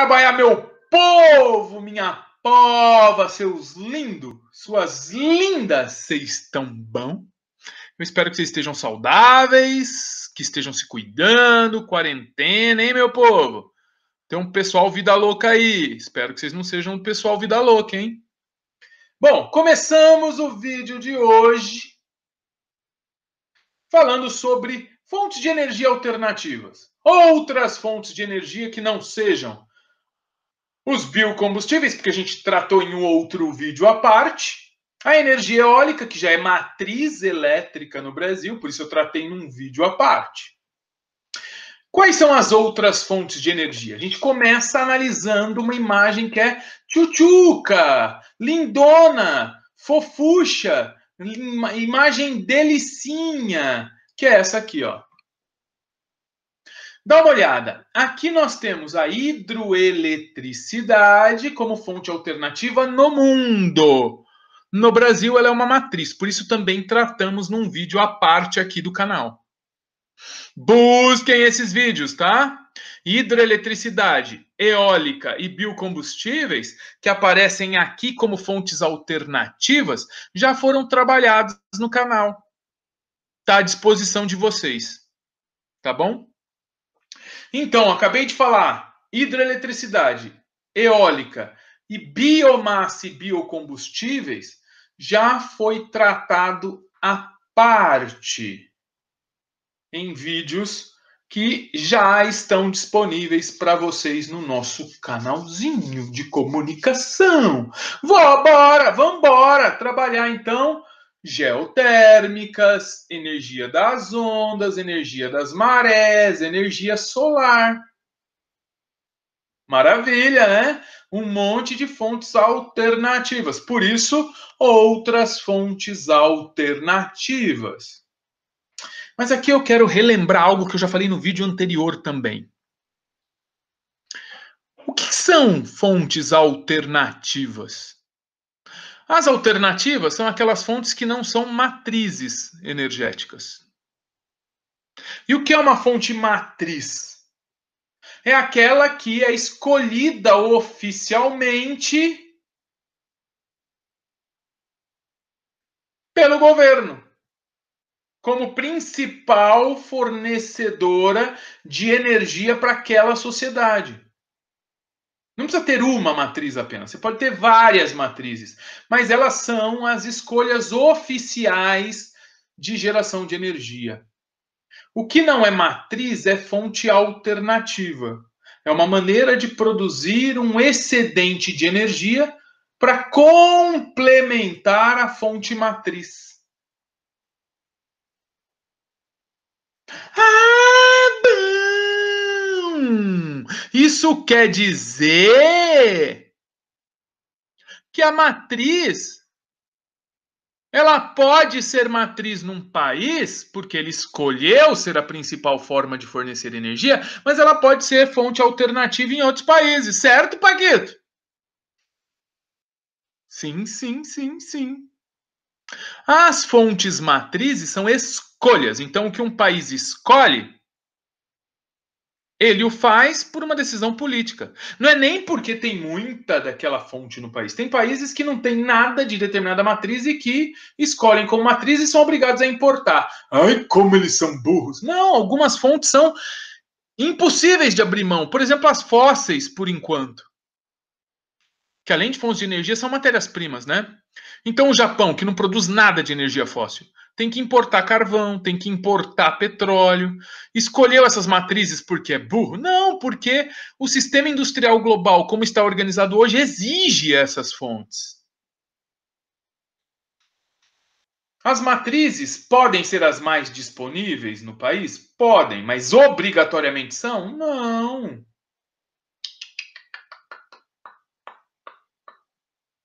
trabalhar, meu povo, minha pova, seus lindos, suas lindas, vocês estão bom? Eu espero que vocês estejam saudáveis, que estejam se cuidando, quarentena, hein, meu povo? Tem um pessoal vida louca aí. Espero que vocês não sejam um pessoal vida louca, hein? Bom, começamos o vídeo de hoje falando sobre fontes de energia alternativas. Outras fontes de energia que não sejam os biocombustíveis, porque a gente tratou em um outro vídeo à parte, a energia eólica, que já é matriz elétrica no Brasil, por isso eu tratei em um vídeo à parte. Quais são as outras fontes de energia? A gente começa analisando uma imagem que é tchutchuca, lindona, fofucha, imagem delicinha, que é essa aqui, ó. Dá uma olhada. Aqui nós temos a hidroeletricidade como fonte alternativa no mundo. No Brasil, ela é uma matriz, por isso também tratamos num vídeo à parte aqui do canal. Busquem esses vídeos, tá? Hidroeletricidade, eólica e biocombustíveis, que aparecem aqui como fontes alternativas, já foram trabalhados no canal. Está à disposição de vocês. Tá bom? Então, acabei de falar hidroeletricidade, eólica e biomassa e biocombustíveis já foi tratado à parte em vídeos que já estão disponíveis para vocês no nosso canalzinho de comunicação. Vambora, vambora trabalhar então geotérmicas, energia das ondas, energia das marés, energia solar. Maravilha, né? Um monte de fontes alternativas. Por isso, outras fontes alternativas. Mas aqui eu quero relembrar algo que eu já falei no vídeo anterior também. O que são fontes alternativas? As alternativas são aquelas fontes que não são matrizes energéticas. E o que é uma fonte matriz? É aquela que é escolhida oficialmente pelo governo como principal fornecedora de energia para aquela sociedade. Não precisa ter uma matriz apenas, você pode ter várias matrizes, mas elas são as escolhas oficiais de geração de energia. O que não é matriz é fonte alternativa. É uma maneira de produzir um excedente de energia para complementar a fonte matriz. Ah, Isso quer dizer que a matriz ela pode ser matriz num país, porque ele escolheu ser a principal forma de fornecer energia, mas ela pode ser fonte alternativa em outros países, certo, Paquito? Sim, sim, sim, sim. As fontes matrizes são escolhas. Então, o que um país escolhe ele o faz por uma decisão política. Não é nem porque tem muita daquela fonte no país. Tem países que não tem nada de determinada matriz e que escolhem como matriz e são obrigados a importar. Ai, como eles são burros. Não, algumas fontes são impossíveis de abrir mão. Por exemplo, as fósseis, por enquanto. Que além de fontes de energia, são matérias-primas, né? Então, o Japão, que não produz nada de energia fóssil, tem que importar carvão, tem que importar petróleo. Escolheu essas matrizes porque é burro? Não, porque o sistema industrial global, como está organizado hoje, exige essas fontes. As matrizes podem ser as mais disponíveis no país? Podem, mas obrigatoriamente são? Não.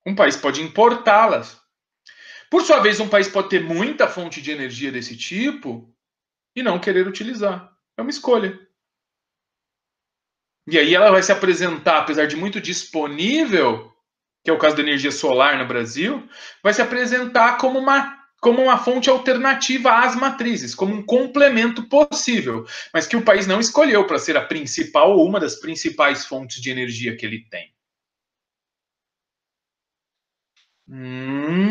Um país pode importá-las. Por sua vez, um país pode ter muita fonte de energia desse tipo e não querer utilizar. É uma escolha. E aí ela vai se apresentar, apesar de muito disponível, que é o caso da energia solar no Brasil, vai se apresentar como uma como uma fonte alternativa às matrizes, como um complemento possível, mas que o país não escolheu para ser a principal ou uma das principais fontes de energia que ele tem. Hum,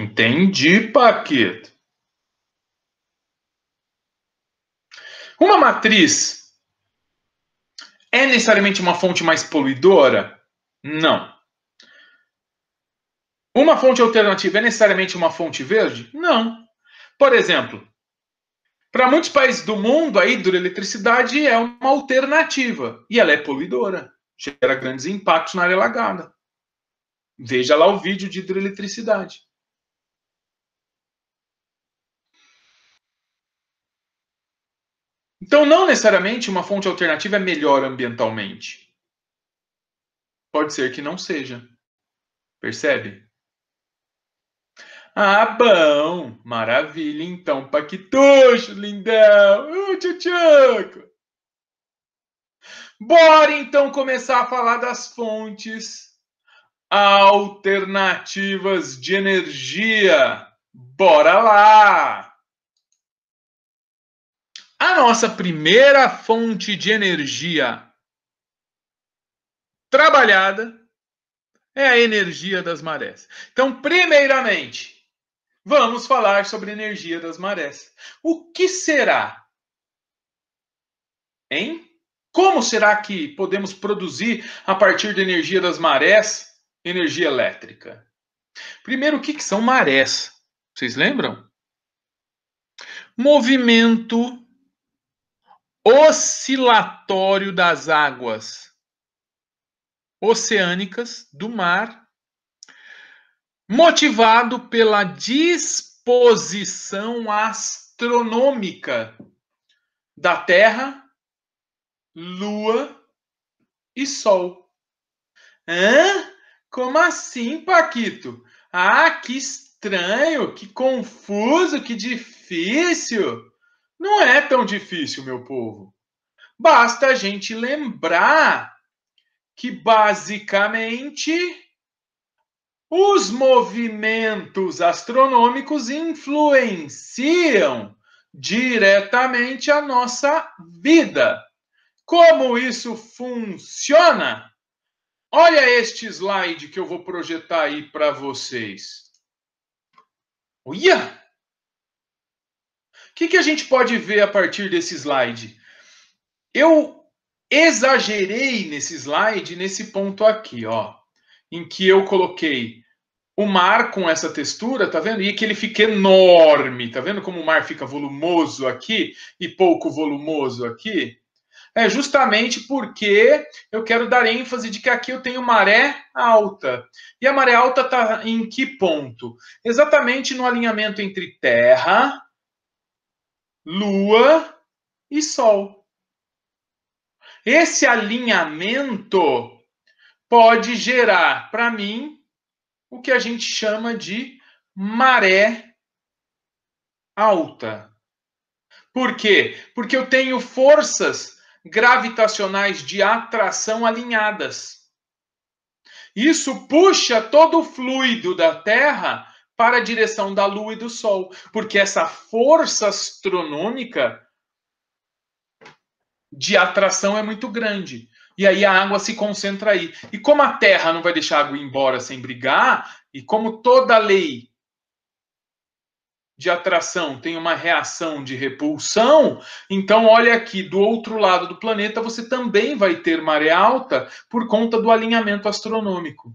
entendi, Paquito. Uma matriz é necessariamente uma fonte mais poluidora? Não. Uma fonte alternativa é necessariamente uma fonte verde? Não. Por exemplo, para muitos países do mundo, a hidroeletricidade é uma alternativa e ela é poluidora, gera grandes impactos na área lagada. Veja lá o vídeo de hidroeletricidade. Então, não necessariamente uma fonte alternativa é melhor ambientalmente. Pode ser que não seja. Percebe? Ah, bom! Maravilha, então, Paquituxo, lindão! Uh, Bora, então, começar a falar das fontes alternativas de energia. Bora lá! A nossa primeira fonte de energia trabalhada é a energia das marés. Então, primeiramente, vamos falar sobre energia das marés. O que será? Hein? Como será que podemos produzir a partir da energia das marés energia elétrica? Primeiro, o que, que são marés? Vocês lembram? Movimento oscilatório das águas oceânicas do mar, motivado pela disposição astronômica da Terra, Lua e Sol. Hã? Como assim, Paquito? Ah, que estranho, que confuso, que difícil. Não é tão difícil, meu povo. Basta a gente lembrar que basicamente os movimentos astronômicos influenciam diretamente a nossa vida. Como isso funciona? Olha este slide que eu vou projetar aí para vocês. Olha! O que, que a gente pode ver a partir desse slide? Eu exagerei nesse slide, nesse ponto aqui, ó, em que eu coloquei o mar com essa textura, tá vendo? E que ele fica enorme, tá vendo como o mar fica volumoso aqui e pouco volumoso aqui? é justamente porque eu quero dar ênfase de que aqui eu tenho maré alta. E a maré alta está em que ponto? Exatamente no alinhamento entre Terra, Lua e Sol. Esse alinhamento pode gerar para mim o que a gente chama de maré alta. Por quê? Porque eu tenho forças gravitacionais de atração alinhadas. Isso puxa todo o fluido da Terra para a direção da Lua e do Sol, porque essa força astronômica de atração é muito grande. E aí a água se concentra aí. E como a Terra não vai deixar a água embora sem brigar, e como toda lei de atração tem uma reação de repulsão, então olha aqui, do outro lado do planeta você também vai ter maré alta por conta do alinhamento astronômico.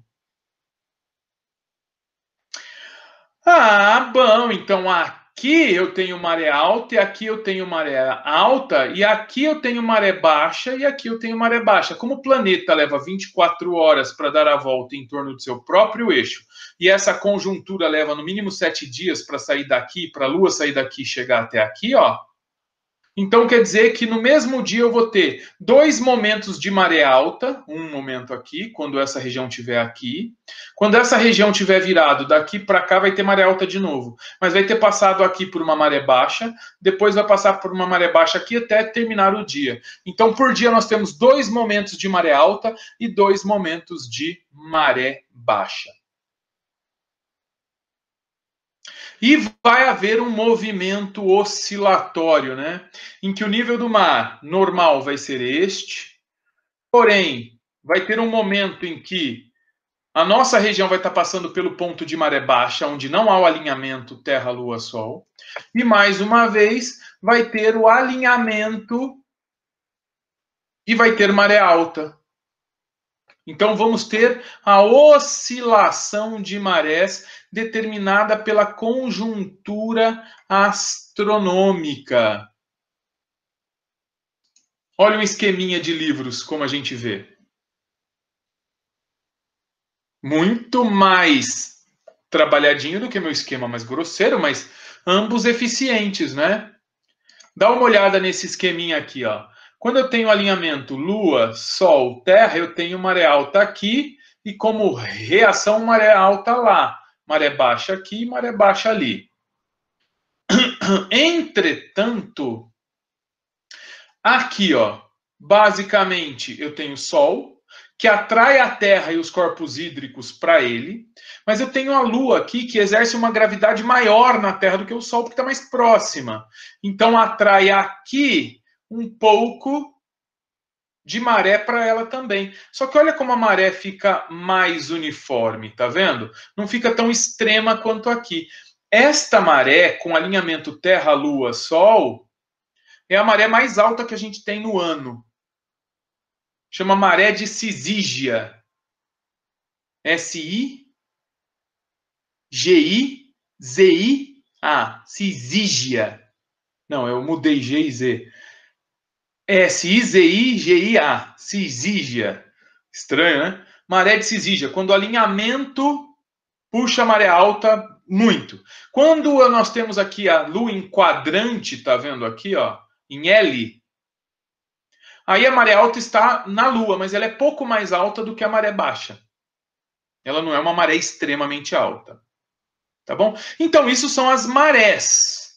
Ah, bom, então aqui eu tenho maré alta e aqui eu tenho maré alta e aqui eu tenho maré baixa e aqui eu tenho maré baixa. Como o planeta leva 24 horas para dar a volta em torno do seu próprio eixo, e essa conjuntura leva no mínimo sete dias para sair daqui, para a Lua sair daqui e chegar até aqui, ó. Então quer dizer que no mesmo dia eu vou ter dois momentos de maré alta, um momento aqui, quando essa região estiver aqui. Quando essa região estiver virado daqui para cá, vai ter maré alta de novo, mas vai ter passado aqui por uma maré baixa, depois vai passar por uma maré baixa aqui até terminar o dia. Então por dia nós temos dois momentos de maré alta e dois momentos de maré baixa. E vai haver um movimento oscilatório, né? Em que o nível do mar normal vai ser este, porém, vai ter um momento em que a nossa região vai estar passando pelo ponto de maré baixa, onde não há o alinhamento Terra, Lua, Sol. E mais uma vez, vai ter o alinhamento e vai ter maré alta. Então vamos ter a oscilação de marés determinada pela conjuntura astronômica. Olha um esqueminha de livros, como a gente vê. Muito mais trabalhadinho do que meu esquema mais grosseiro, mas ambos eficientes, né? Dá uma olhada nesse esqueminha aqui, ó. Quando eu tenho alinhamento Lua, Sol, Terra, eu tenho maré alta aqui e como reação maré alta lá maré baixa aqui e maré baixa ali. Entretanto, aqui, ó, basicamente eu tenho Sol, que atrai a Terra e os corpos hídricos para ele, mas eu tenho a Lua aqui, que exerce uma gravidade maior na Terra do que o Sol, porque está mais próxima. Então atrai aqui um pouco de maré para ela também. Só que olha como a maré fica mais uniforme, tá vendo? Não fica tão extrema quanto aqui. Esta maré, com alinhamento Terra, Lua, Sol, é a maré mais alta que a gente tem no ano. Chama maré de Cisígia. S-I-G-I-Z-I-A. Cisígia. Não, eu mudei G e Z. É, S-I-Z-I-G-I-A, Cisígia. Estranho, né? Maré de Cisígia, quando o alinhamento puxa a maré alta muito. Quando nós temos aqui a lua em quadrante, tá vendo aqui, ó, em L, aí a maré alta está na lua, mas ela é pouco mais alta do que a maré baixa. Ela não é uma maré extremamente alta. Tá bom? Então, isso são as marés.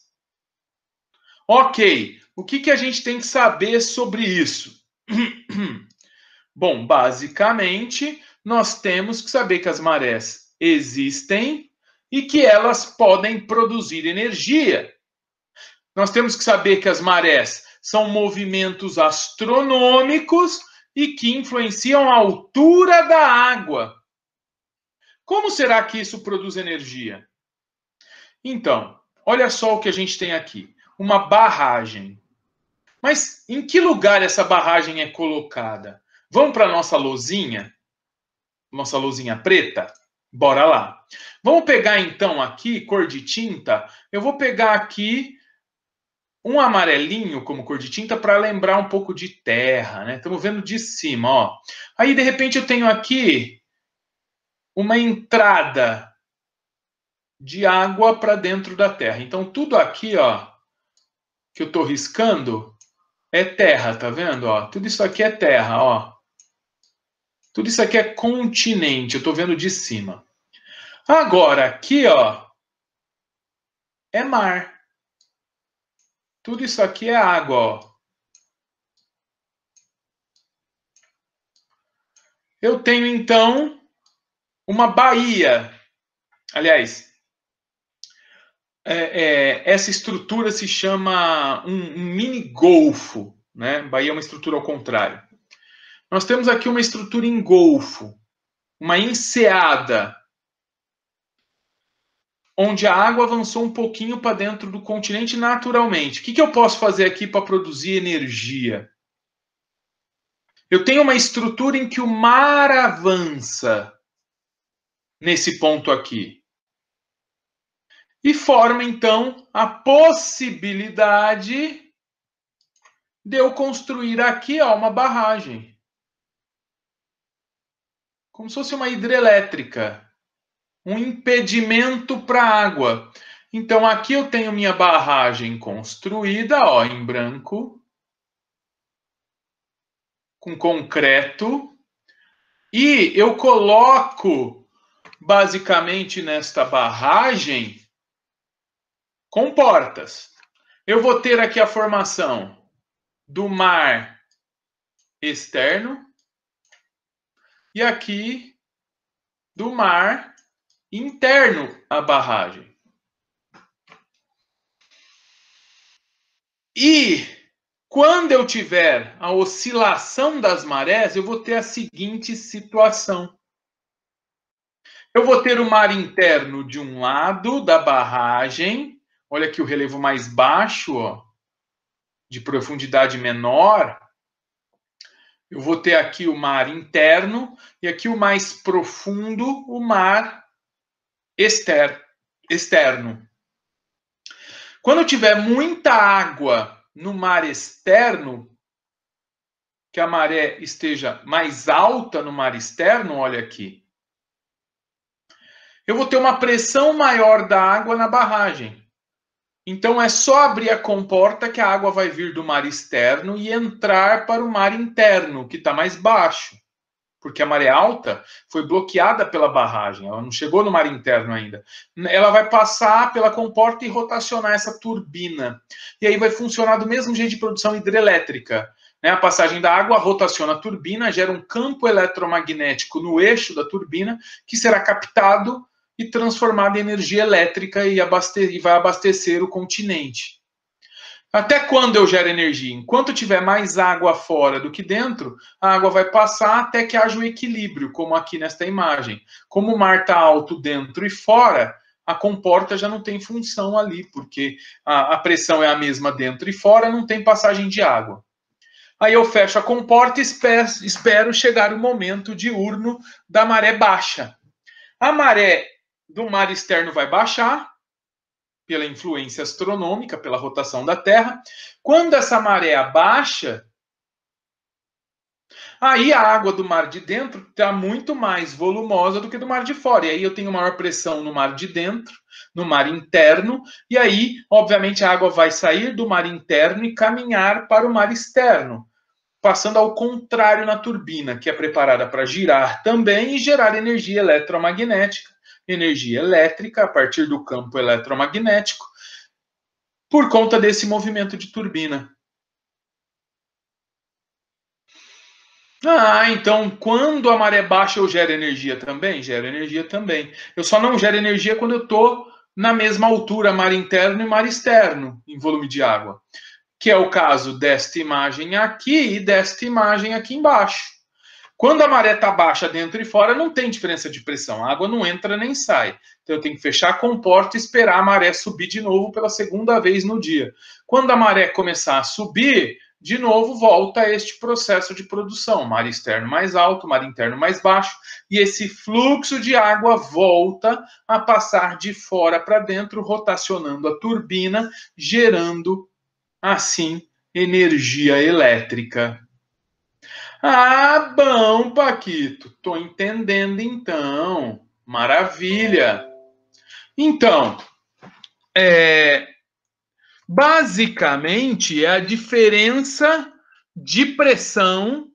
Ok. O que, que a gente tem que saber sobre isso? Bom, basicamente, nós temos que saber que as marés existem e que elas podem produzir energia. Nós temos que saber que as marés são movimentos astronômicos e que influenciam a altura da água. Como será que isso produz energia? Então, olha só o que a gente tem aqui: uma barragem. Mas em que lugar essa barragem é colocada? Vamos para a nossa lousinha? Nossa lousinha preta? Bora lá. Vamos pegar então aqui cor de tinta. Eu vou pegar aqui um amarelinho como cor de tinta para lembrar um pouco de terra, né? Estamos vendo de cima, ó. Aí de repente eu tenho aqui uma entrada de água para dentro da terra. Então tudo aqui, ó, que eu estou riscando é terra, tá vendo? Ó, tudo isso aqui é terra, ó. Tudo isso aqui é continente, eu estou vendo de cima. Agora, aqui, ó, é mar. Tudo isso aqui é água, ó. Eu tenho, então, uma baía. Aliás, é, é, essa estrutura se chama um, um mini golfo, né? Bahia é uma estrutura ao contrário. Nós temos aqui uma estrutura em golfo, uma enseada, onde a água avançou um pouquinho para dentro do continente naturalmente. O que, que eu posso fazer aqui para produzir energia? Eu tenho uma estrutura em que o mar avança nesse ponto aqui e forma então a possibilidade de eu construir aqui ó, uma barragem. Como se fosse uma hidrelétrica, um impedimento para a água. Então aqui eu tenho minha barragem construída, ó, em branco, com concreto, e eu coloco basicamente nesta barragem com portas. Eu vou ter aqui a formação do mar externo e aqui do mar interno à barragem. E quando eu tiver a oscilação das marés, eu vou ter a seguinte situação. Eu vou ter o mar interno de um lado da barragem Olha aqui o relevo mais baixo, ó, de profundidade menor. Eu vou ter aqui o mar interno e aqui o mais profundo, o mar externo. externo. Quando tiver muita água no mar externo, que a maré esteja mais alta no mar externo, olha aqui, eu vou ter uma pressão maior da água na barragem. Então é só abrir a comporta que a água vai vir do mar externo e entrar para o mar interno, que está mais baixo. Porque a maré alta foi bloqueada pela barragem, ela não chegou no mar interno ainda. Ela vai passar pela comporta e rotacionar essa turbina. E aí vai funcionar do mesmo jeito de produção hidrelétrica. Né? A passagem da água rotaciona a turbina, gera um campo eletromagnético no eixo da turbina, que será captado e transformada em energia elétrica e, e, vai abastecer o continente. Até quando eu gero energia? Enquanto tiver mais água fora do que dentro, a água vai passar até que haja um equilíbrio, como aqui nesta imagem. Como o mar está alto dentro e fora, a comporta já não tem função ali, porque a, a pressão é a mesma dentro e fora, não tem passagem de água. Aí eu fecho a comporta e espero, espero chegar o momento diurno da maré baixa. A maré do mar externo vai baixar pela influência astronômica, pela rotação da Terra. Quando essa maré baixa, aí a água do mar de dentro está muito mais volumosa do que do mar de fora. E aí eu tenho maior pressão no mar de dentro, no mar interno, e aí, obviamente, a água vai sair do mar interno e caminhar para o mar externo, passando ao contrário na turbina, que é preparada para girar também e gerar energia eletromagnética energia elétrica a partir do campo eletromagnético por conta desse movimento de turbina. Ah, então quando a maré baixa eu gero energia também? Gero energia também. Eu só não gero energia quando eu estou na mesma altura, mar interno e mar externo, em volume de água. Que é o caso desta imagem aqui e desta imagem aqui embaixo. Quando a maré está baixa dentro e fora, não tem diferença de pressão. A água não entra nem sai. Então eu tenho que fechar a comporta e esperar a maré subir de novo pela segunda vez no dia. Quando a maré começar a subir, de novo volta este processo de produção. Mar externo mais alto, mar interno mais baixo. E esse fluxo de água volta a passar de fora para dentro, rotacionando a turbina, gerando assim energia elétrica ah, bom, Paquito. Tô entendendo então. Maravilha. Então, é, basicamente é a diferença de pressão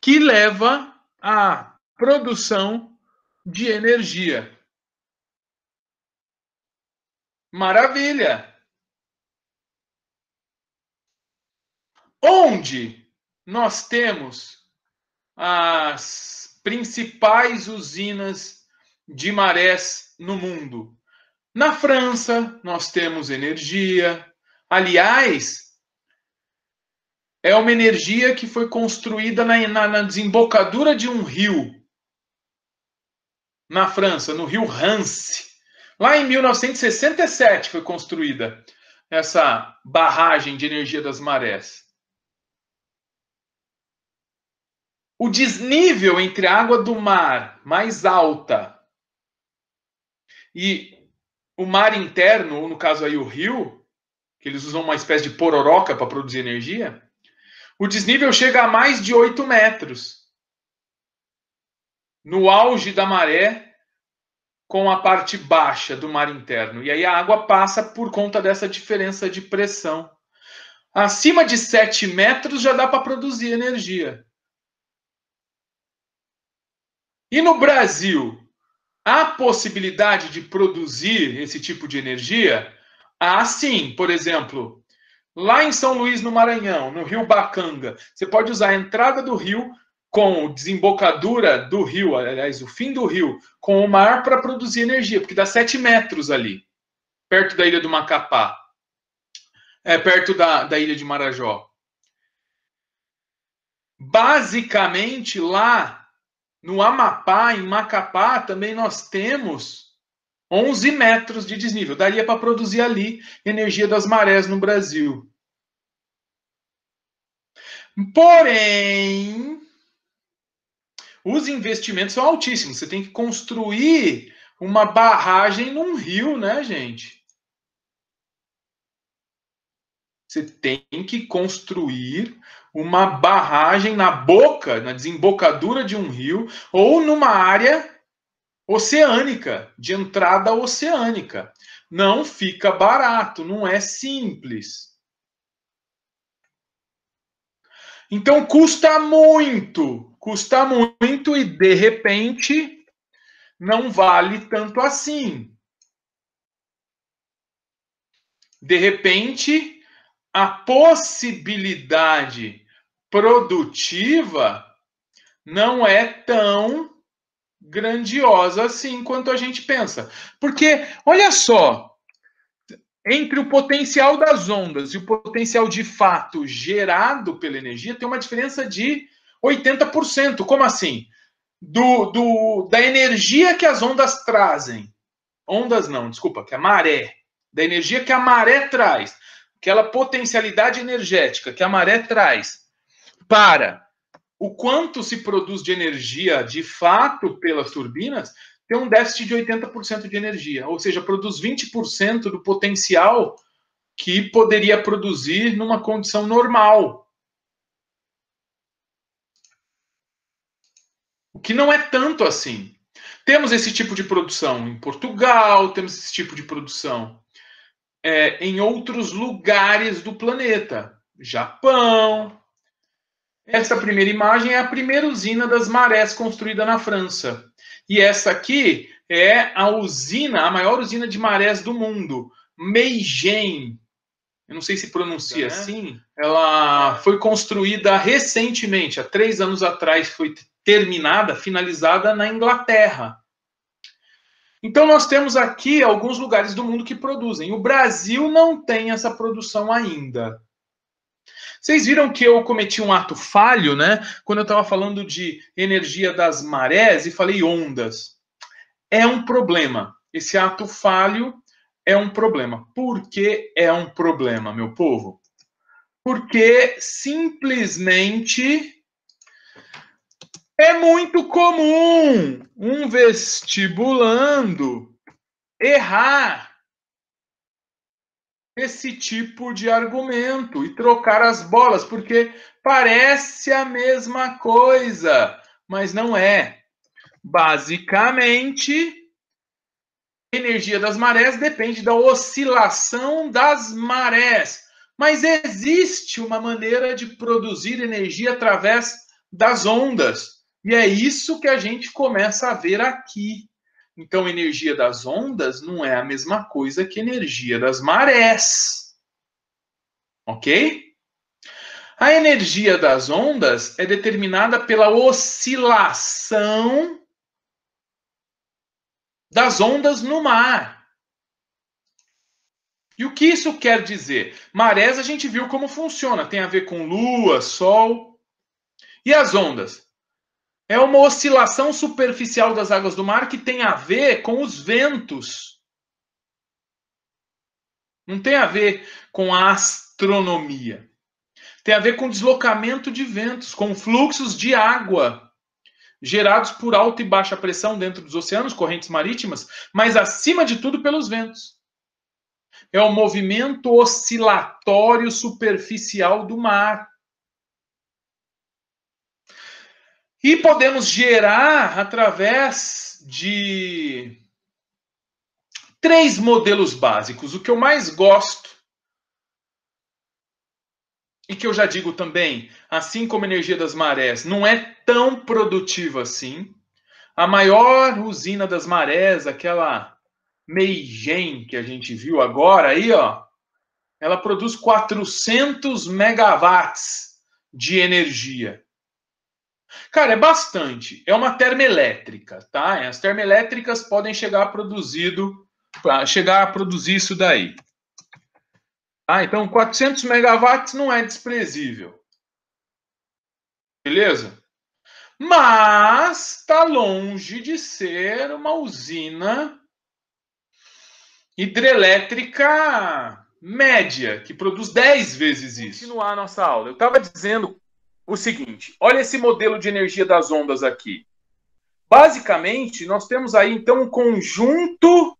que leva à produção de energia. Maravilha! onde nós temos as principais usinas de marés no mundo. Na França, nós temos energia. Aliás, é uma energia que foi construída na, na, na desembocadura de um rio na França, no rio Rance. Lá em 1967 foi construída essa barragem de energia das marés. O desnível entre a água do mar mais alta e o mar interno, ou no caso aí o rio, que eles usam uma espécie de pororoca para produzir energia, o desnível chega a mais de 8 metros. No auge da maré, com a parte baixa do mar interno. E aí a água passa por conta dessa diferença de pressão. Acima de 7 metros já dá para produzir energia. E no Brasil, há possibilidade de produzir esse tipo de energia? Há sim, por exemplo, lá em São Luís, no Maranhão, no rio Bacanga, você pode usar a entrada do rio com desembocadura do rio, aliás, o fim do rio, com o mar para produzir energia, porque dá 7 metros ali, perto da ilha do Macapá, é, perto da, da ilha de Marajó. Basicamente, lá no Amapá, em Macapá, também nós temos 11 metros de desnível. Daria para produzir ali energia das marés no Brasil. Porém, os investimentos são altíssimos. Você tem que construir uma barragem num rio, né, gente? Você tem que construir uma barragem na boca, na desembocadura de um rio, ou numa área oceânica, de entrada oceânica. Não fica barato, não é simples. Então custa muito, custa muito e de repente não vale tanto assim. De repente, a possibilidade produtiva não é tão grandiosa assim quanto a gente pensa. Porque, olha só, entre o potencial das ondas e o potencial de fato gerado pela energia, tem uma diferença de 80%. Como assim? Do, do, da energia que as ondas trazem. Ondas não, desculpa, que a maré. Da energia que a maré traz aquela potencialidade energética que a maré traz para o quanto se produz de energia de fato pelas turbinas, tem um déficit de 80% de energia, ou seja, produz 20% do potencial que poderia produzir numa condição normal. O que não é tanto assim. Temos esse tipo de produção em Portugal, temos esse tipo de produção é, em outros lugares do planeta. Japão. Essa primeira imagem é a primeira usina das marés construída na França. E essa aqui é a usina, a maior usina de marés do mundo, Meijen. Eu não sei se pronuncia é. assim. Ela foi construída recentemente, há três anos atrás, foi terminada, finalizada na Inglaterra. Então, nós temos aqui alguns lugares do mundo que produzem. O Brasil não tem essa produção ainda. Vocês viram que eu cometi um ato falho, né? Quando eu estava falando de energia das marés e falei ondas. É um problema. Esse ato falho é um problema. Por que é um problema, meu povo? Porque simplesmente é muito comum um vestibulando errar esse tipo de argumento e trocar as bolas, porque parece a mesma coisa, mas não é. Basicamente, a energia das marés depende da oscilação das marés. Mas existe uma maneira de produzir energia através das ondas. E é isso que a gente começa a ver aqui. Então, energia das ondas não é a mesma coisa que energia das marés. Ok? A energia das ondas é determinada pela oscilação das ondas no mar. E o que isso quer dizer? Marés a gente viu como funciona, tem a ver com lua, sol. E as ondas? é uma oscilação superficial das águas do mar que tem a ver com os ventos. Não tem a ver com a astronomia. Tem a ver com deslocamento de ventos, com fluxos de água gerados por alta e baixa pressão dentro dos oceanos, correntes marítimas, mas acima de tudo pelos ventos. É o movimento oscilatório superficial do mar. E podemos gerar através de três modelos básicos. O que eu mais gosto e que eu já digo também, assim como a energia das marés não é tão produtiva assim, a maior usina das marés, aquela Meigen que a gente viu agora aí, ó, ela produz 400 megawatts de energia. Cara, é bastante. É uma termoelétrica, tá? É, as termoelétricas podem chegar a produzido, chegar a produzir isso daí. Ah, então 400 megawatts não é desprezível. Beleza? Mas está longe de ser uma usina hidrelétrica média, que produz 10 vezes isso. Continuar a nossa aula. Eu estava dizendo o seguinte: olha esse modelo de energia das ondas aqui. Basicamente, nós temos aí então um conjunto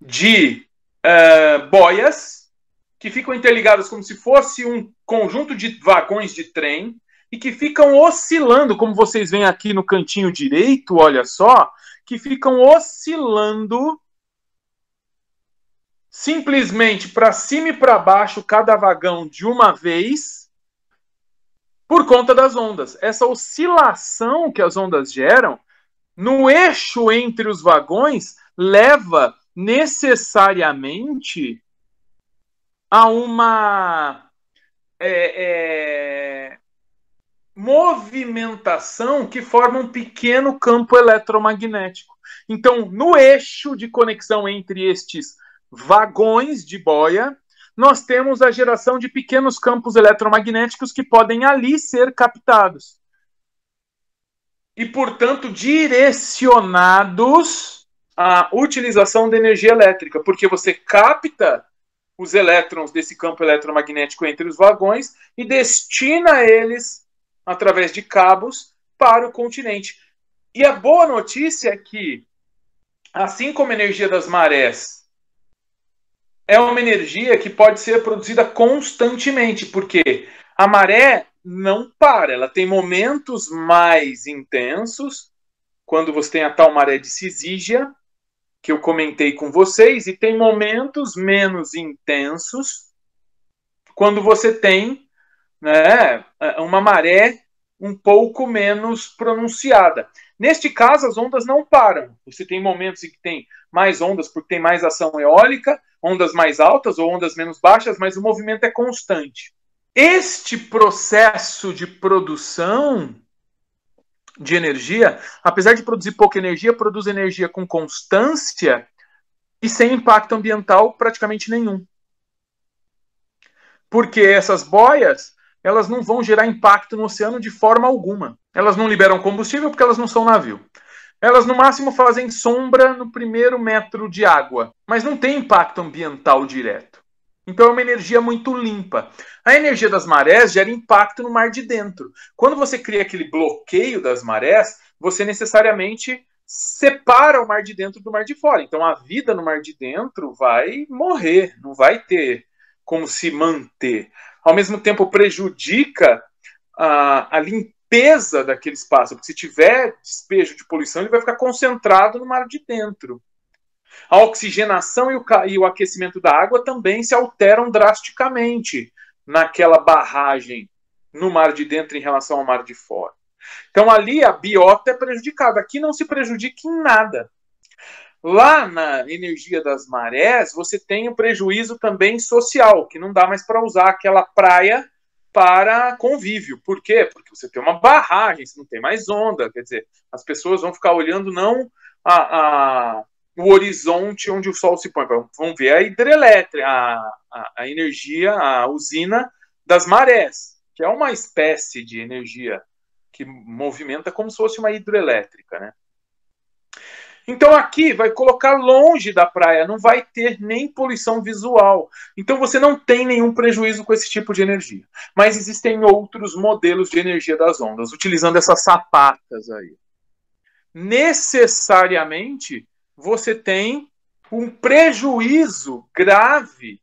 de uh, boias que ficam interligadas como se fosse um conjunto de vagões de trem e que ficam oscilando, como vocês veem aqui no cantinho direito, olha só, que ficam oscilando simplesmente para cima e para baixo cada vagão de uma vez por conta das ondas. Essa oscilação que as ondas geram no eixo entre os vagões leva necessariamente a uma é, é, movimentação que forma um pequeno campo eletromagnético. Então, no eixo de conexão entre estes vagões de boia, nós temos a geração de pequenos campos eletromagnéticos que podem ali ser captados. E, portanto, direcionados à utilização de energia elétrica, porque você capta os elétrons desse campo eletromagnético entre os vagões e destina eles, através de cabos, para o continente. E a boa notícia é que, assim como a energia das marés é uma energia que pode ser produzida constantemente, porque a maré não para, ela tem momentos mais intensos, quando você tem a tal maré de Cisígia, que eu comentei com vocês, e tem momentos menos intensos, quando você tem né, uma maré um pouco menos pronunciada. Neste caso, as ondas não param. Você tem momentos em que tem mais ondas porque tem mais ação eólica, ondas mais altas ou ondas menos baixas, mas o movimento é constante. Este processo de produção de energia, apesar de produzir pouca energia, produz energia com constância e sem impacto ambiental praticamente nenhum. Porque essas boias elas não vão gerar impacto no oceano de forma alguma. Elas não liberam combustível porque elas não são navio. Elas no máximo fazem sombra no primeiro metro de água, mas não tem impacto ambiental direto. Então é uma energia muito limpa. A energia das marés gera impacto no mar de dentro. Quando você cria aquele bloqueio das marés, você necessariamente separa o mar de dentro do mar de fora. Então a vida no mar de dentro vai morrer, não vai ter como se manter ao mesmo tempo prejudica a, a limpeza daquele espaço, porque se tiver despejo de poluição, ele vai ficar concentrado no mar de dentro. A oxigenação e o, e o aquecimento da água também se alteram drasticamente naquela barragem no mar de dentro em relação ao mar de fora. Então ali a biota é prejudicada. Aqui não se prejudica em nada. Lá na energia das marés, você tem o um prejuízo também social, que não dá mais para usar aquela praia para convívio. Por quê? Porque você tem uma barragem, você não tem mais onda, quer dizer, as pessoas vão ficar olhando não a, a o horizonte onde o sol se põe, vão ver a hidrelétrica, a, a, a energia, a usina das marés, que é uma espécie de energia que movimenta como se fosse uma hidrelétrica, né? Então aqui vai colocar longe da praia, não vai ter nem poluição visual. Então você não tem nenhum prejuízo com esse tipo de energia. Mas existem outros modelos de energia das ondas, utilizando essas sapatas aí. Necessariamente você tem um prejuízo grave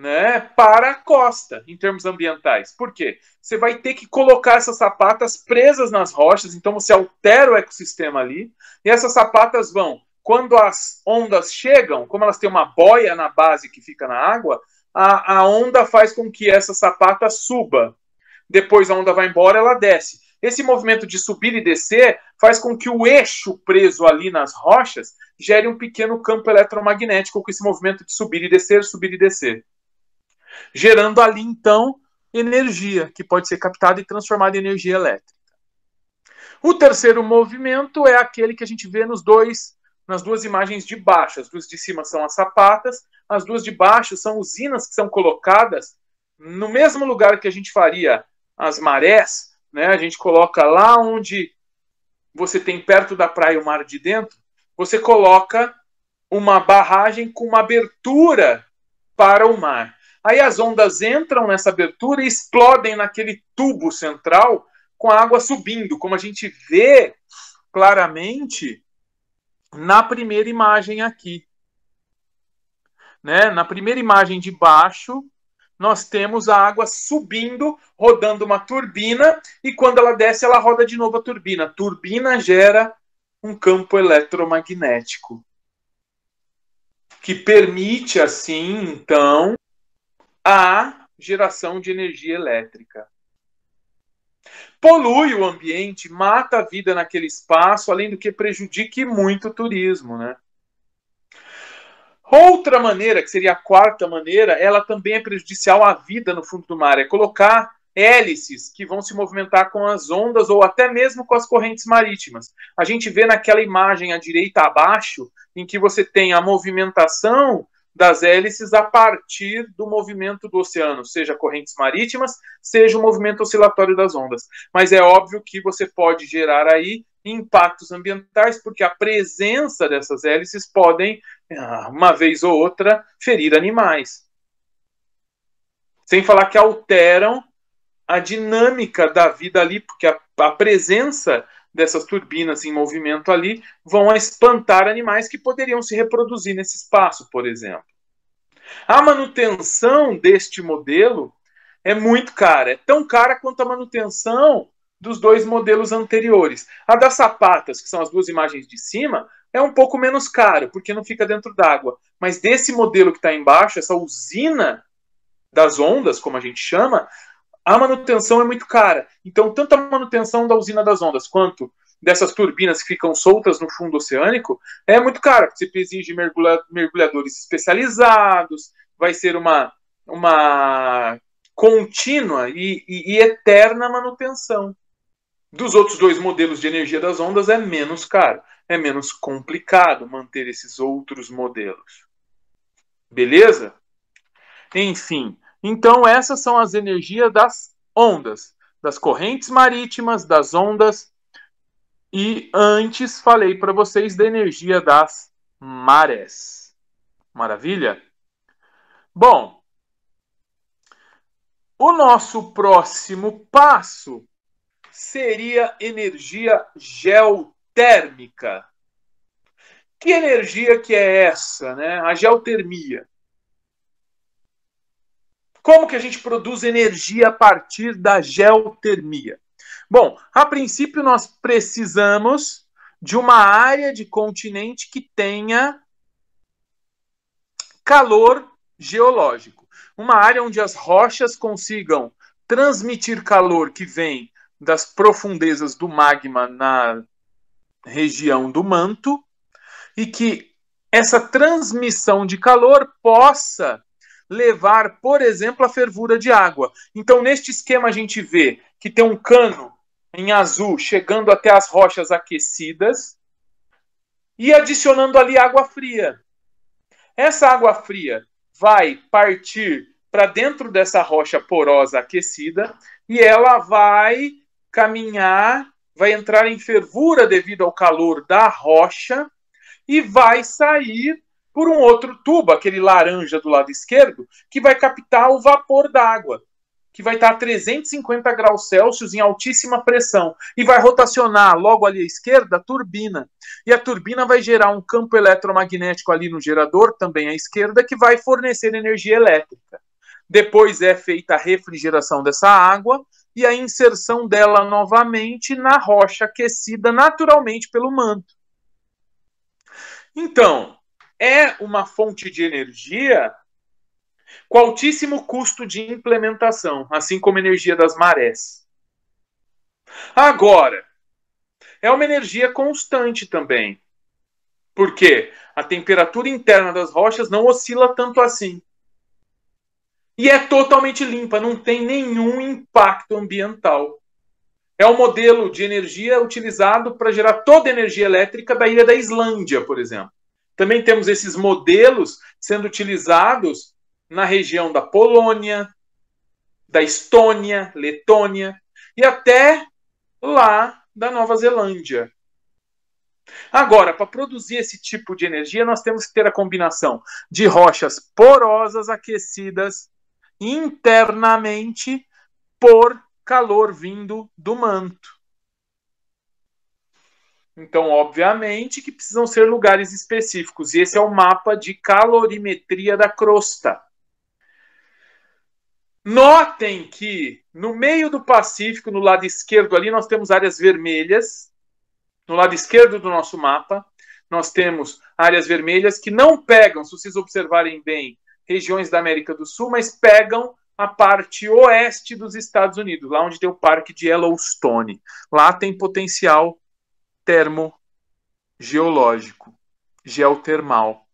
né, para a costa, em termos ambientais. Por quê? Você vai ter que colocar essas sapatas presas nas rochas, então você altera o ecossistema ali, e essas sapatas vão, quando as ondas chegam, como elas têm uma boia na base que fica na água, a, a onda faz com que essa sapata suba. Depois a onda vai embora, ela desce. Esse movimento de subir e descer faz com que o eixo preso ali nas rochas gere um pequeno campo eletromagnético com esse movimento de subir e descer, subir e descer gerando ali então energia que pode ser captada e transformada em energia elétrica. O terceiro movimento é aquele que a gente vê nos dois, nas duas imagens de baixo. As duas de cima são as sapatas, as duas de baixo são usinas que são colocadas no mesmo lugar que a gente faria as marés, né? A gente coloca lá onde você tem perto da praia o mar de dentro, você coloca uma barragem com uma abertura para o mar. Aí as ondas entram nessa abertura e explodem naquele tubo central com a água subindo, como a gente vê claramente na primeira imagem aqui. Né? Na primeira imagem de baixo, nós temos a água subindo, rodando uma turbina, e quando ela desce, ela roda de novo a turbina. A turbina gera um campo eletromagnético que permite, assim, então, à geração de energia elétrica. Polui o ambiente, mata a vida naquele espaço, além do que prejudique muito o turismo, né? Outra maneira, que seria a quarta maneira, ela também é prejudicial à vida no fundo do mar, é colocar hélices que vão se movimentar com as ondas ou até mesmo com as correntes marítimas. A gente vê naquela imagem à direita abaixo, em que você tem a movimentação das hélices a partir do movimento do oceano, seja correntes marítimas, seja o movimento oscilatório das ondas. Mas é óbvio que você pode gerar aí impactos ambientais, porque a presença dessas hélices podem, ah, uma vez ou outra, ferir animais. Sem falar que alteram a dinâmica da vida ali, porque a, a presença dessas turbinas em movimento ali vão espantar animais que poderiam se reproduzir nesse espaço, por exemplo. A manutenção deste modelo é muito cara, é tão cara quanto a manutenção dos dois modelos anteriores. A das sapatas, que são as duas imagens de cima, é um pouco menos caro, porque não fica dentro d'água. Mas desse modelo que está embaixo, essa usina das ondas, como a gente chama, a manutenção é muito cara. Então, tanto a manutenção da usina das ondas quanto dessas turbinas que ficam soltas no fundo oceânico é muito cara. Você exige mergulha, mergulhadores especializados, vai ser uma, uma contínua e, e, e eterna manutenção. Dos outros dois modelos de energia das ondas é menos caro, é menos complicado manter esses outros modelos. Beleza? Enfim, então, essas são as energias das ondas, das correntes marítimas, das ondas. E antes falei para vocês da energia das marés. Maravilha? Bom, o nosso próximo passo seria energia geotérmica. Que energia que é essa, né? A geotermia. Como que a gente produz energia a partir da geotermia? Bom, a princípio nós precisamos de uma área de continente que tenha calor geológico. Uma área onde as rochas consigam transmitir calor que vem das profundezas do magma na região do manto e que essa transmissão de calor possa levar, por exemplo, a fervura de água. Então, neste esquema, a gente vê que tem um cano em azul chegando até as rochas aquecidas e adicionando ali água fria. Essa água fria vai partir para dentro dessa rocha porosa aquecida e ela vai caminhar, vai entrar em fervura devido ao calor da rocha e vai sair por um outro tubo, aquele laranja do lado esquerdo, que vai captar o vapor d'água, que vai estar a 350 graus Celsius em altíssima pressão, e vai rotacionar logo ali à esquerda a turbina. E a turbina vai gerar um campo eletromagnético ali no gerador, também à esquerda, que vai fornecer energia elétrica. Depois é feita a refrigeração dessa água e a inserção dela novamente na rocha aquecida naturalmente pelo manto. Então, é uma fonte de energia com altíssimo custo de implementação, assim como a energia das marés. Agora, é uma energia constante também. Porque a temperatura interna das rochas não oscila tanto assim. E é totalmente limpa, não tem nenhum impacto ambiental. É o um modelo de energia utilizado para gerar toda a energia elétrica da ilha da Islândia, por exemplo. Também temos esses modelos sendo utilizados na região da Polônia, da Estônia, Letônia e até lá da Nova Zelândia. Agora, para produzir esse tipo de energia, nós temos que ter a combinação de rochas porosas aquecidas internamente por calor vindo do manto. Então, obviamente que precisam ser lugares específicos. E esse é o mapa de calorimetria da crosta. Notem que no meio do Pacífico, no lado esquerdo ali, nós temos áreas vermelhas. No lado esquerdo do nosso mapa, nós temos áreas vermelhas que não pegam, se vocês observarem bem, regiões da América do Sul, mas pegam a parte oeste dos Estados Unidos, lá onde tem o Parque de Yellowstone. Lá tem potencial termogeológico, geotermal.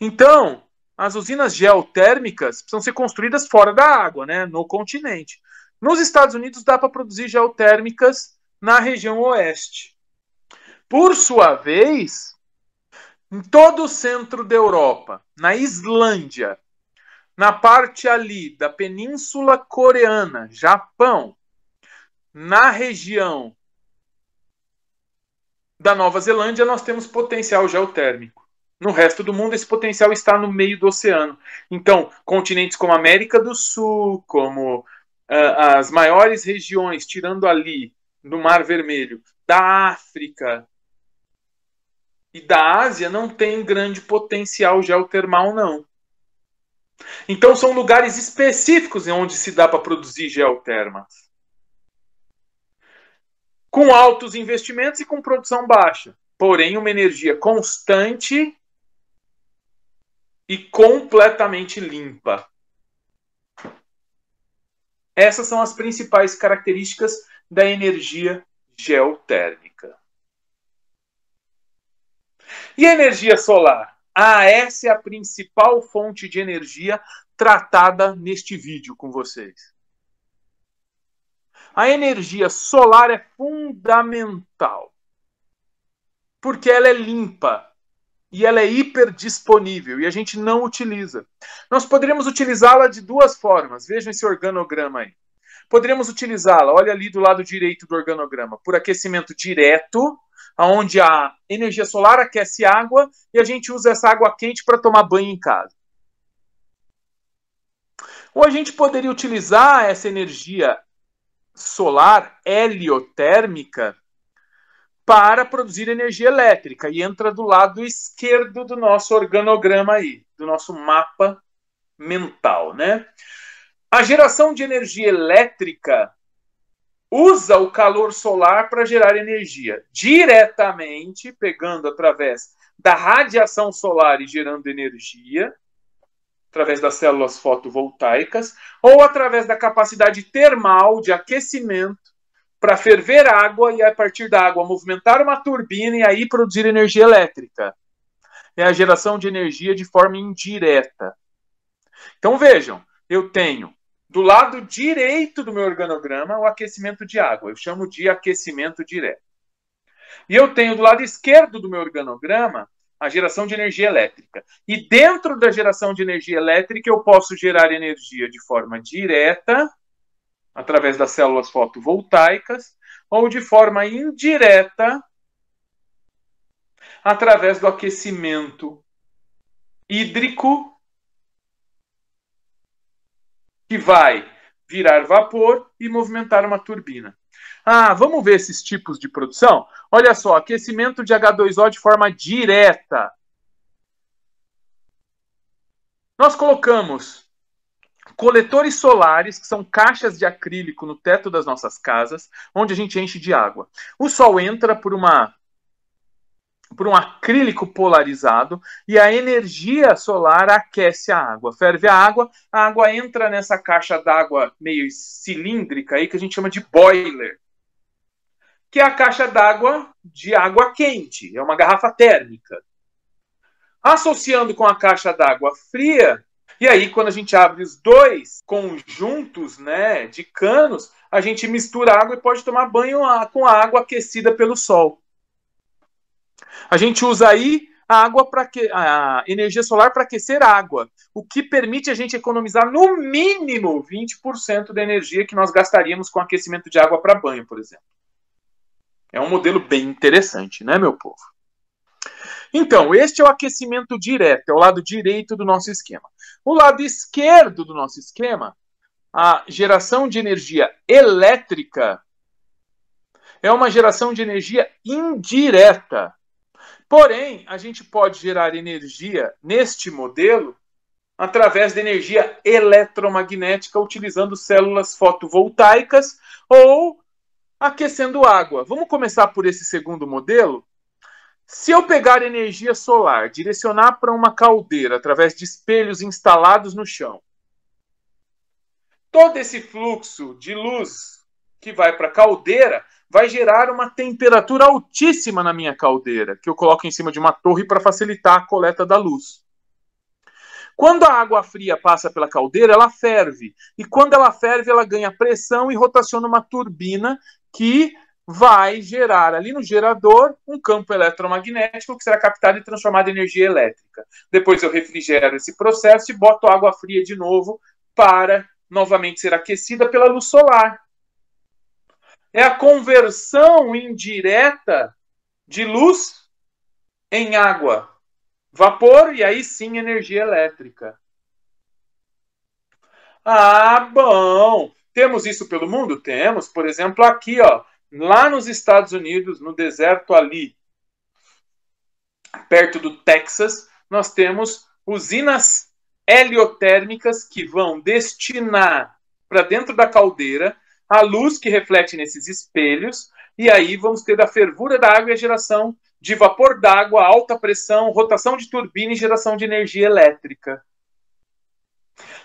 Então, as usinas geotérmicas precisam ser construídas fora da água, né, no continente. Nos Estados Unidos dá para produzir geotérmicas na região oeste. Por sua vez, em todo o centro da Europa, na Islândia, na parte ali da Península Coreana, Japão, na região da Nova Zelândia, nós temos potencial geotérmico. No resto do mundo, esse potencial está no meio do oceano. Então, continentes como a América do Sul, como uh, as maiores regiões, tirando ali no Mar Vermelho, da África e da Ásia, não tem grande potencial geotermal, não. Então, são lugares específicos onde se dá para produzir geotermas com altos investimentos e com produção baixa. Porém, uma energia constante e completamente limpa. Essas são as principais características da energia geotérmica. E a energia solar? Ah, essa é a principal fonte de energia tratada neste vídeo com vocês. A energia solar é fundamental porque ela é limpa e ela é hiperdisponível e a gente não utiliza. Nós poderíamos utilizá-la de duas formas. Vejam esse organograma aí. Poderíamos utilizá-la, olha ali do lado direito do organograma, por aquecimento direto, onde a energia solar aquece água e a gente usa essa água quente para tomar banho em casa. Ou a gente poderia utilizar essa energia solar heliotérmica para produzir energia elétrica e entra do lado esquerdo do nosso organograma aí, do nosso mapa mental, né? A geração de energia elétrica usa o calor solar para gerar energia, diretamente pegando através da radiação solar e gerando energia, através das células fotovoltaicas, ou através da capacidade termal de aquecimento para ferver água e, a partir da água, movimentar uma turbina e aí produzir energia elétrica. É a geração de energia de forma indireta. Então vejam, eu tenho do lado direito do meu organograma o aquecimento de água. Eu chamo de aquecimento direto. E eu tenho do lado esquerdo do meu organograma a geração de energia elétrica. E dentro da geração de energia elétrica, eu posso gerar energia de forma direta, através das células fotovoltaicas, ou de forma indireta, através do aquecimento hídrico, que vai virar vapor e movimentar uma turbina. Ah, vamos ver esses tipos de produção? Olha só, aquecimento de H2O de forma direta. Nós colocamos coletores solares, que são caixas de acrílico no teto das nossas casas, onde a gente enche de água. O sol entra por uma por um acrílico polarizado e a energia solar aquece a água. Ferve a água, a água entra nessa caixa d'água meio cilíndrica aí que a gente chama de boiler, que é a caixa d'água de água quente, é uma garrafa térmica. Associando com a caixa d'água fria, e aí, quando a gente abre os dois conjuntos né, de canos, a gente mistura água e pode tomar banho com a água aquecida pelo sol. A gente usa aí a água para que a energia solar para aquecer a água, o que permite a gente economizar no mínimo 20% da energia que nós gastaríamos com aquecimento de água para banho, por exemplo. É um modelo bem interessante, né, meu povo? Então, este é o aquecimento direto, é o lado direito do nosso esquema. O lado esquerdo do nosso esquema, a geração de energia elétrica, é uma geração de energia indireta. Porém, a gente pode gerar energia neste modelo através de energia eletromagnética utilizando células fotovoltaicas ou aquecendo água. Vamos começar por esse segundo modelo? Se eu pegar energia solar, direcionar para uma caldeira através de espelhos instalados no chão, todo esse fluxo de luz que vai para a caldeira vai gerar uma temperatura altíssima na minha caldeira, que eu coloco em cima de uma torre para facilitar a coleta da luz. Quando a água fria passa pela caldeira, ela ferve. E quando ela ferve, ela ganha pressão e rotaciona uma turbina que vai gerar ali no gerador um campo eletromagnético que será captado e transformado em energia elétrica. Depois eu refrigero esse processo e boto água fria de novo para novamente ser aquecida pela luz solar é a conversão indireta de luz em água, vapor e aí sim energia elétrica. Ah, bom. Temos isso pelo mundo? Temos. Por exemplo, aqui, ó, lá nos Estados Unidos, no deserto ali, perto do Texas, nós temos usinas heliotérmicas que vão destinar para dentro da caldeira a luz que reflete nesses espelhos, e aí vamos ter da fervura da água a geração de vapor d'água, alta pressão, rotação de turbina e geração de energia elétrica.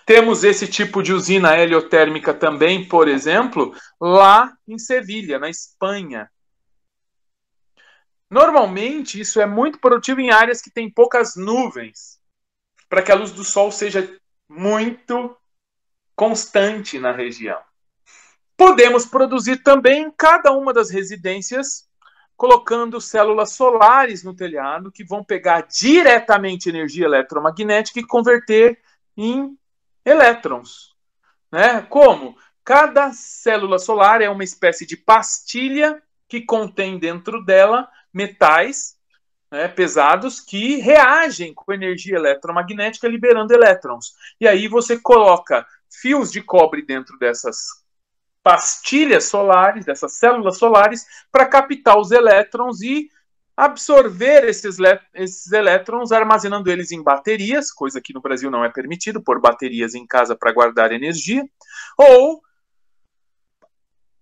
Temos esse tipo de usina heliotérmica também, por exemplo, lá em Sevilha, na Espanha. Normalmente, isso é muito produtivo em áreas que têm poucas nuvens, para que a luz do sol seja muito constante na região. Podemos produzir também em cada uma das residências, colocando células solares no telhado, que vão pegar diretamente energia eletromagnética e converter em elétrons. Né? Como? Cada célula solar é uma espécie de pastilha que contém dentro dela metais né, pesados que reagem com energia eletromagnética liberando elétrons. E aí você coloca fios de cobre dentro dessas pastilhas solares, dessas células solares, para captar os elétrons e absorver esses, esses elétrons, armazenando eles em baterias, coisa que no Brasil não é permitido, pôr baterias em casa para guardar energia, ou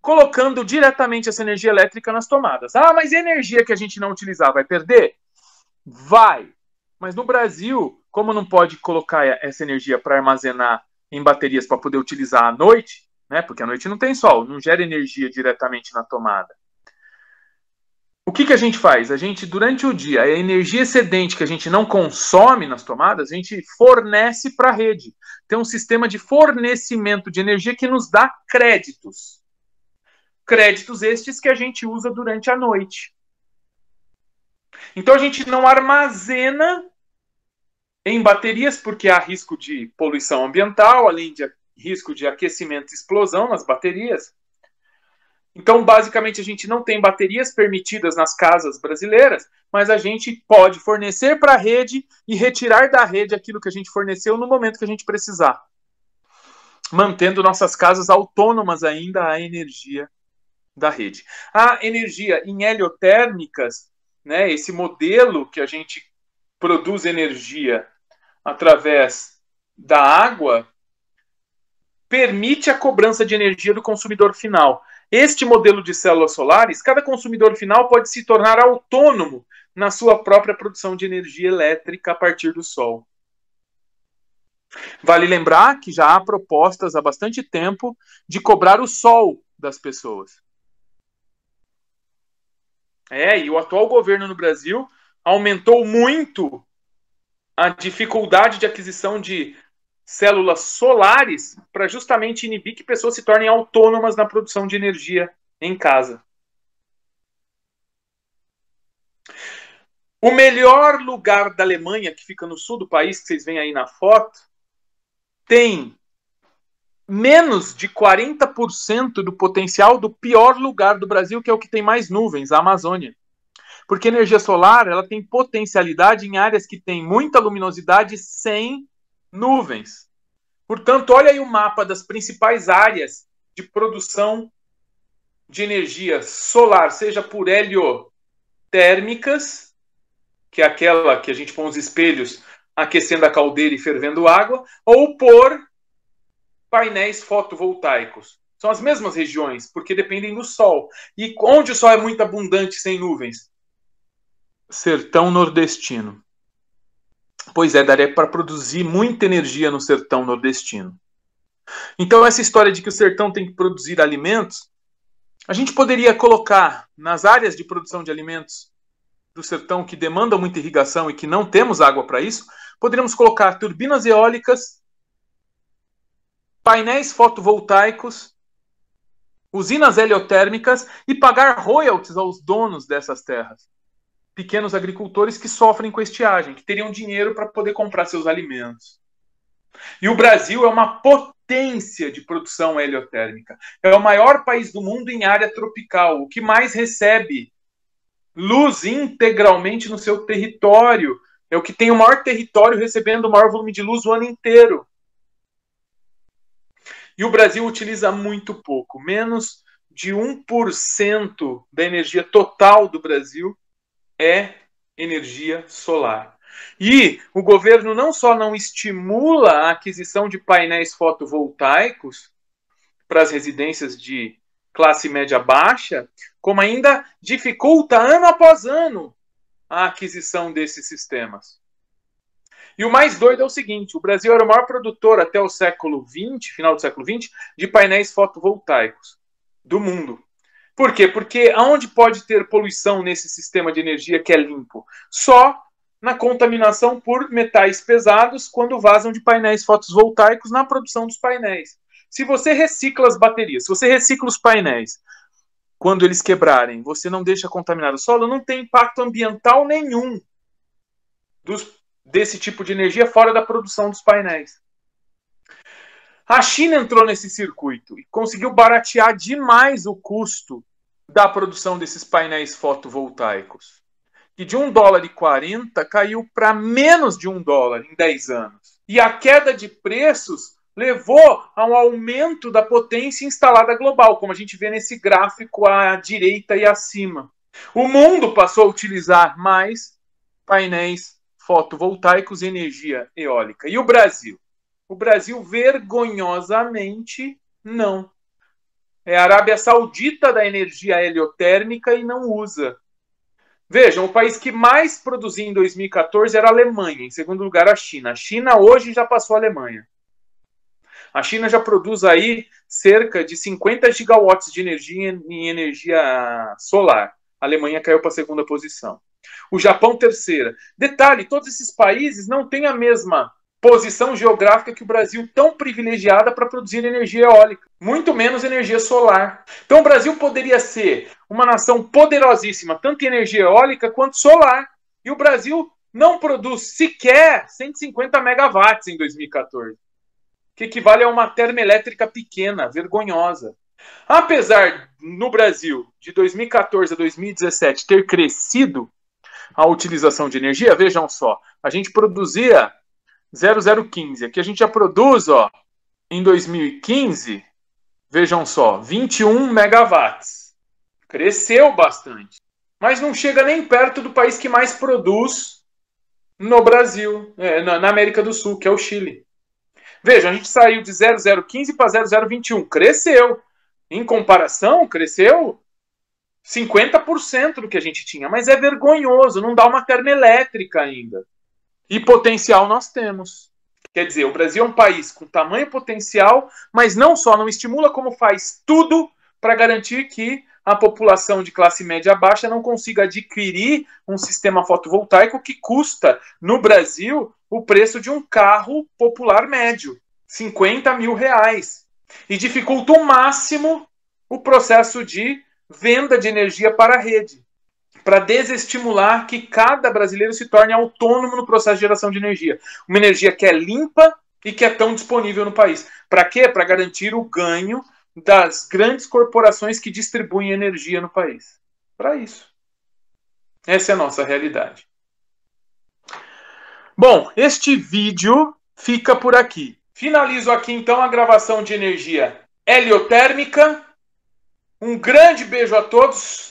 colocando diretamente essa energia elétrica nas tomadas. Ah, mas energia que a gente não utilizar vai perder? Vai. Mas no Brasil, como não pode colocar essa energia para armazenar em baterias para poder utilizar à noite, né? Porque à noite não tem sol, não gera energia diretamente na tomada. O que, que a gente faz? A gente, durante o dia, a energia excedente que a gente não consome nas tomadas, a gente fornece para a rede. Tem um sistema de fornecimento de energia que nos dá créditos. Créditos estes que a gente usa durante a noite. Então a gente não armazena em baterias, porque há risco de poluição ambiental, além de risco de aquecimento e explosão nas baterias. Então, basicamente, a gente não tem baterias permitidas nas casas brasileiras, mas a gente pode fornecer para a rede e retirar da rede aquilo que a gente forneceu no momento que a gente precisar, mantendo nossas casas autônomas ainda à energia da rede. A energia em heliotérmicas, né, esse modelo que a gente produz energia através da água, permite a cobrança de energia do consumidor final. Este modelo de células solares, cada consumidor final pode se tornar autônomo na sua própria produção de energia elétrica a partir do sol. Vale lembrar que já há propostas há bastante tempo de cobrar o sol das pessoas. É, e o atual governo no Brasil aumentou muito a dificuldade de aquisição de células solares para justamente inibir que pessoas se tornem autônomas na produção de energia em casa. O melhor lugar da Alemanha, que fica no sul do país, que vocês veem aí na foto, tem menos de 40% do potencial do pior lugar do Brasil, que é o que tem mais nuvens, a Amazônia. Porque energia solar, ela tem potencialidade em áreas que tem muita luminosidade sem nuvens. Portanto, olha aí o mapa das principais áreas de produção de energia solar, seja por heliotérmicas, que é aquela que a gente põe os espelhos aquecendo a caldeira e fervendo água, ou por painéis fotovoltaicos. São as mesmas regiões, porque dependem do sol. E onde o sol é muito abundante sem nuvens? Sertão nordestino. Pois é, daria para produzir muita energia no sertão nordestino. Então, essa história de que o sertão tem que produzir alimentos, a gente poderia colocar nas áreas de produção de alimentos do sertão que demandam muita irrigação e que não temos água para isso, poderíamos colocar turbinas eólicas, painéis fotovoltaicos, usinas heliotérmicas e pagar royalties aos donos dessas terras pequenos agricultores que sofrem com estiagem, que teriam dinheiro para poder comprar seus alimentos. E o Brasil é uma potência de produção heliotérmica. É o maior país do mundo em área tropical, o que mais recebe luz integralmente no seu território. É o que tem o maior território recebendo o maior volume de luz o ano inteiro. E o Brasil utiliza muito pouco, menos de 1% da energia total do Brasil é energia solar. E o governo não só não estimula a aquisição de painéis fotovoltaicos para as residências de classe média baixa, como ainda dificulta ano após ano a aquisição desses sistemas. E o mais doido é o seguinte: o Brasil era o maior produtor até o século XX, final do século XX, de painéis fotovoltaicos do mundo. Por quê? Porque aonde pode ter poluição nesse sistema de energia que é limpo? Só na contaminação por metais pesados quando vazam de painéis fotovoltaicos na produção dos painéis. Se você recicla as baterias, se você recicla os painéis, quando eles quebrarem, você não deixa contaminar o solo, não tem impacto ambiental nenhum dos, desse tipo de energia fora da produção dos painéis. A China entrou nesse circuito e conseguiu baratear demais o custo da produção desses painéis fotovoltaicos, que de um dólar e 40 caiu para menos de 1 dólar em 10 anos. E a queda de preços levou a um aumento da potência instalada global, como a gente vê nesse gráfico à direita e acima. O mundo passou a utilizar mais painéis fotovoltaicos e energia eólica. E o Brasil? O Brasil, vergonhosamente, não. É a Arábia Saudita da energia heliotérmica e não usa. Vejam, o país que mais produzia em 2014 era a Alemanha, em segundo lugar a China. A China hoje já passou a Alemanha. A China já produz aí cerca de 50 gigawatts de energia em energia solar. A Alemanha caiu para a segunda posição. O Japão, terceira. Detalhe: todos esses países não têm a mesma posição geográfica que o Brasil tão privilegiada para produzir energia eólica, muito menos energia solar. Então o Brasil poderia ser uma nação poderosíssima, tanto em energia eólica quanto solar. E o Brasil não produz sequer 150 megawatts em 2014, que equivale a uma termoelétrica pequena, vergonhosa. Apesar no Brasil de 2014 a 2017 ter crescido a utilização de energia, vejam só, a gente produzia 0015. Aqui a gente já produz, ó, em 2015, vejam só, 21 megawatts. Cresceu bastante. Mas não chega nem perto do país que mais produz no Brasil, é, na América do Sul, que é o Chile. veja a gente saiu de 0015 para 0021. Cresceu. Em comparação, cresceu 50% do que a gente tinha. Mas é vergonhoso, não dá uma termoelétrica ainda. E potencial nós temos. Quer dizer, o Brasil é um país com tamanho potencial, mas não só não estimula, como faz tudo para garantir que a população de classe média baixa não consiga adquirir um sistema fotovoltaico que custa, no Brasil, o preço de um carro popular médio, 50 mil reais. E dificulta o máximo o processo de venda de energia para a rede para desestimular que cada brasileiro se torne autônomo no processo de geração de energia. Uma energia que é limpa e que é tão disponível no país. Para quê? Para garantir o ganho das grandes corporações que distribuem energia no país. Para isso. Essa é a nossa realidade. Bom, este vídeo fica por aqui. Finalizo aqui então a gravação de energia heliotérmica. Um grande beijo a todos.